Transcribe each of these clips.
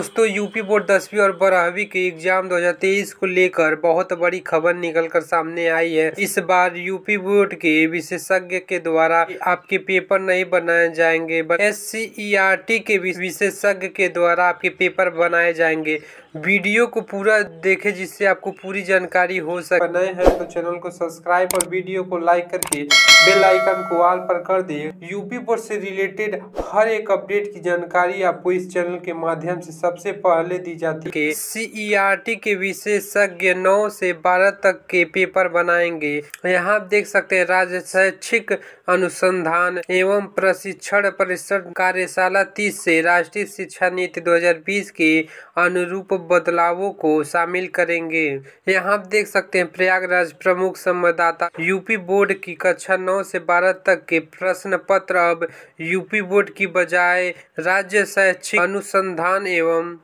दोस्तों UP board दसवीं और बारहवीं के एग्जाम 2023 को लेकर बहुत बड़ी खबर निकलकर सामने आई है इस बार यूपी बोर्ड के विशेषज्ञ के द्वारा आपके पेपर नहीं बनाए जाएंगे एस सी के विशेषज्ञ के द्वारा आपके पेपर बनाए जाएंगे वीडियो को पूरा देखें जिससे आपको पूरी जानकारी हो सके नए हैं तो चैनल को सब्सक्राइब और वीडियो को लाइक करके बेल आइकन को ऑल पर कर दिए यूपी बोर्ड से रिलेटेड हर एक अपडेट की जानकारी आपको इस चैनल के माध्यम से सब सबसे पहले दी जाती है सीईआरटी e के विशेषज्ञ नौ से बारह तक के पेपर बनाएंगे यहाँ आप देख सकते हैं राज्य शैक्षिक अनुसंधान एवं प्रशिक्षण परिषद कार्यशाला तीस से राष्ट्रीय शिक्षा नीति 2020 के अनुरूप बदलावों को शामिल करेंगे यहाँ आप देख सकते हैं प्रयागराज प्रमुख संवाददाता यूपी बोर्ड की कक्षा नौ से बारह तक के प्रश्न पत्र अब यूपी बोर्ड की बजाय राज्य शैक्षिक अनुसंधान एवं एवं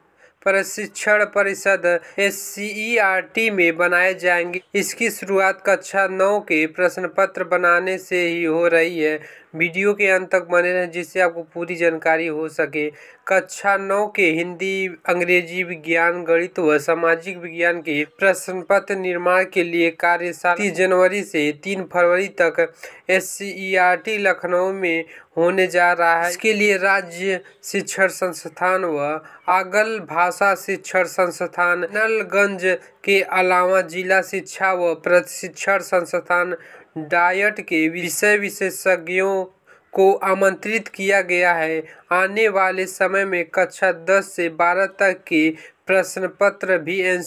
प्रशिक्षण परिषद एस में बनाए जाएंगे इसकी शुरुआत कक्षा नौ के प्रश्न पत्र बनाने से ही हो रही है वीडियो के अंत तक बने रहें जिससे आपको पूरी जानकारी हो सके कक्षा नौ के हिंदी अंग्रेजी विज्ञान गणित व सामाजिक विज्ञान के प्रश्न पत्र निर्माण के लिए कार्य तीस जनवरी से तीन फरवरी तक एस लखनऊ में होने जा रहा है इसके लिए राज्य शिक्षण संस्थान व आगल भाषा शिक्षण संस्थान नलगंज के अलावा जिला शिक्षा व प्रशिक्षण संस्थान डाइट के विषय विशेषज्ञों को आमंत्रित किया गया है आने वाले समय में कक्षा दस से बारह तक के प्रश्न पत्र भी एन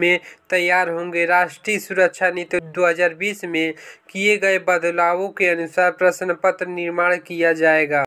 में तैयार होंगे राष्ट्रीय सुरक्षा नीति 2020 में किए गए बदलावों के अनुसार प्रश्न पत्र निर्माण किया जाएगा